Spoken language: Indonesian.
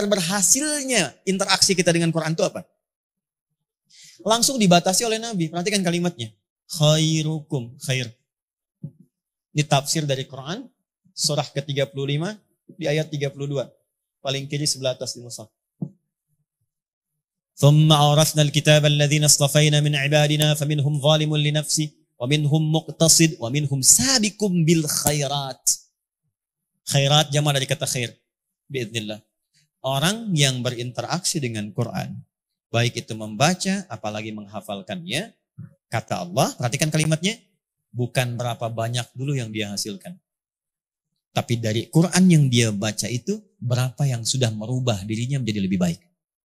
berhasilnya interaksi kita dengan Quran itu apa? Langsung dibatasi oleh Nabi. Perhatikan kalimatnya. Khairukum khair. Ini tafsir dari Quran. Surah ke-35 di ayat 32. Paling kiri sebelah atas di musaf. ثم عرفنا الكتاب الذين اصطفينا من عبادنا فمنهم ظالم لنفسه ومنهم مقتصد ومنهم سابق بالخيرات خيرات jama dari kata khair Bi'idnillah orang yang berinteraksi dengan Quran, baik itu membaca apalagi menghafalkannya, kata Allah, perhatikan kalimatnya, bukan berapa banyak dulu yang dia hasilkan. Tapi dari Quran yang dia baca itu, berapa yang sudah merubah dirinya menjadi lebih baik.